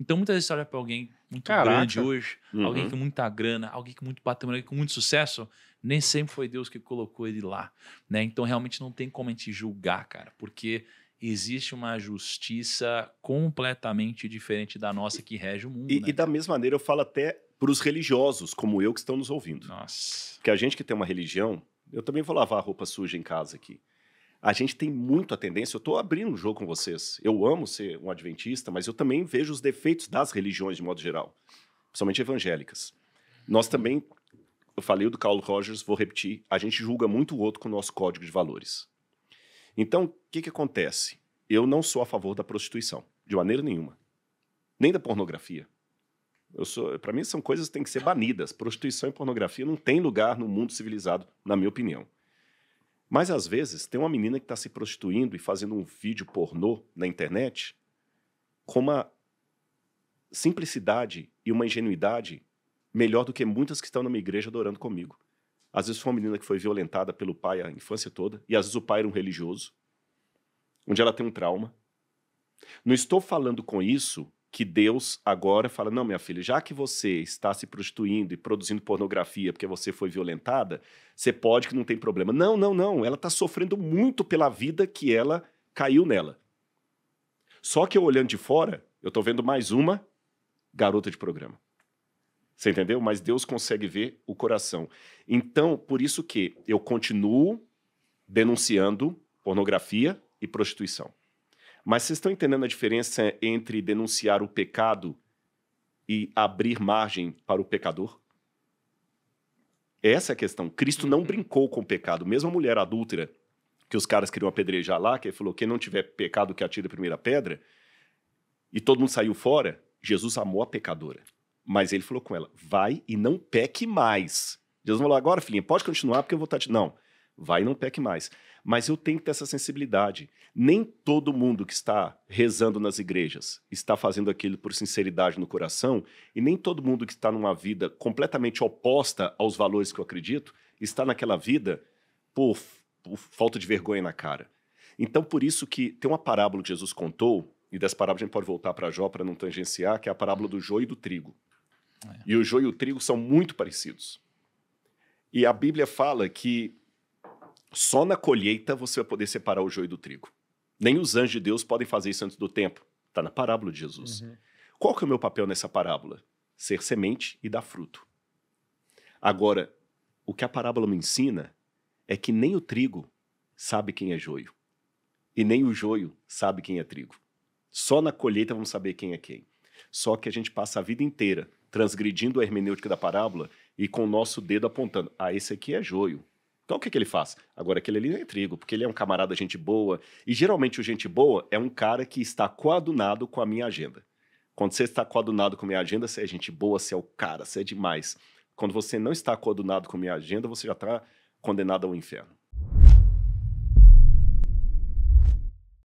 Então, muitas vezes você olha para alguém muito Caraca. grande hoje, uhum. alguém com muita grana, alguém com muito patrimônio, alguém com muito sucesso, nem sempre foi Deus que colocou ele lá, né? Então, realmente não tem como a gente julgar, cara, porque existe uma justiça completamente diferente da nossa que rege o mundo. E, né? e da mesma maneira, eu falo até para os religiosos, como eu, que estão nos ouvindo. Nossa. Porque a gente que tem uma religião, eu também vou lavar a roupa suja em casa aqui a gente tem muito a tendência, eu estou abrindo um jogo com vocês. Eu amo ser um adventista, mas eu também vejo os defeitos das religiões de modo geral, principalmente evangélicas. Nós também, eu falei do Carl Rogers, vou repetir, a gente julga muito o outro com o nosso código de valores. Então, o que, que acontece? Eu não sou a favor da prostituição, de maneira nenhuma. Nem da pornografia. Para mim, são coisas que têm que ser banidas. Prostituição e pornografia não têm lugar no mundo civilizado, na minha opinião. Mas às vezes tem uma menina que está se prostituindo e fazendo um vídeo pornô na internet com uma simplicidade e uma ingenuidade melhor do que muitas que estão numa igreja adorando comigo. Às vezes foi uma menina que foi violentada pelo pai a infância toda, e às vezes o pai era um religioso, onde ela tem um trauma. Não estou falando com isso que Deus agora fala: não, minha filha, já que você está se prostituindo e produzindo pornografia porque você foi violentada, você pode que não tem problema. Não, não, não. Ela está sofrendo muito pela vida que ela caiu nela. Só que eu olhando de fora, eu estou vendo mais uma garota de programa. Você entendeu? Mas Deus consegue ver o coração. Então, por isso que eu continuo denunciando pornografia e prostituição. Mas vocês estão entendendo a diferença entre denunciar o pecado e abrir margem para o pecador? Essa é a questão. Cristo não uhum. brincou com o pecado. Mesmo a mulher adúltera, que os caras queriam apedrejar lá, que ele falou: quem não tiver pecado que atire a primeira pedra, e todo mundo saiu fora, Jesus amou a pecadora. Mas ele falou com ela: vai e não peque mais. Jesus falou: agora, filhinha, pode continuar porque eu vou estar tá te. Não vai e não peque mais. Mas eu tenho que ter essa sensibilidade. Nem todo mundo que está rezando nas igrejas está fazendo aquilo por sinceridade no coração, e nem todo mundo que está numa vida completamente oposta aos valores que eu acredito está naquela vida por, por falta de vergonha na cara. Então, por isso que tem uma parábola que Jesus contou, e dessa parábola a gente pode voltar para Jó para não tangenciar, que é a parábola do joio e do trigo. É. E o joio e o trigo são muito parecidos. E a Bíblia fala que só na colheita você vai poder separar o joio do trigo. Nem os anjos de Deus podem fazer isso antes do tempo. Está na parábola de Jesus. Uhum. Qual que é o meu papel nessa parábola? Ser semente e dar fruto. Agora, o que a parábola me ensina é que nem o trigo sabe quem é joio. E nem o joio sabe quem é trigo. Só na colheita vamos saber quem é quem. Só que a gente passa a vida inteira transgredindo a hermenêutica da parábola e com o nosso dedo apontando: ah, esse aqui é joio, então o que, que ele faz? Agora aquele ali não é trigo, porque ele é um camarada gente boa. E geralmente o gente boa é um cara que está coadunado com a minha agenda. Quando você está coadunado com a minha agenda, você é gente boa, você é o cara, você é demais. Quando você não está coadunado com a minha agenda, você já está condenado ao inferno.